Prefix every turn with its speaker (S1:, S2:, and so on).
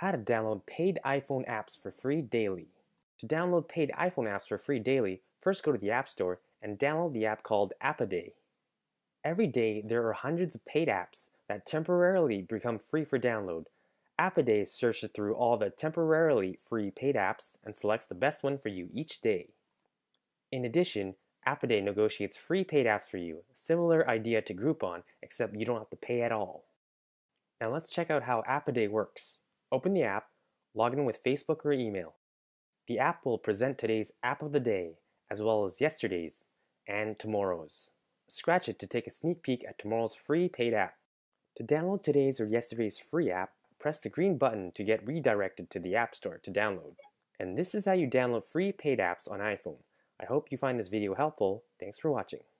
S1: how to download paid iPhone apps for free daily. To download paid iPhone apps for free daily, first go to the App Store and download the app called Appaday. Every day, there are hundreds of paid apps that temporarily become free for download. Appaday searches through all the temporarily free paid apps and selects the best one for you each day. In addition, Appaday negotiates free paid apps for you, similar idea to Groupon, except you don't have to pay at all. Now let's check out how Appaday works. Open the app, log in with Facebook or email. The app will present today's app of the day, as well as yesterday's and tomorrow's. Scratch it to take a sneak peek at tomorrow's free paid app. To download today's or yesterday's free app, press the green button to get redirected to the App Store to download. And this is how you download free paid apps on iPhone. I hope you find this video helpful. Thanks for watching.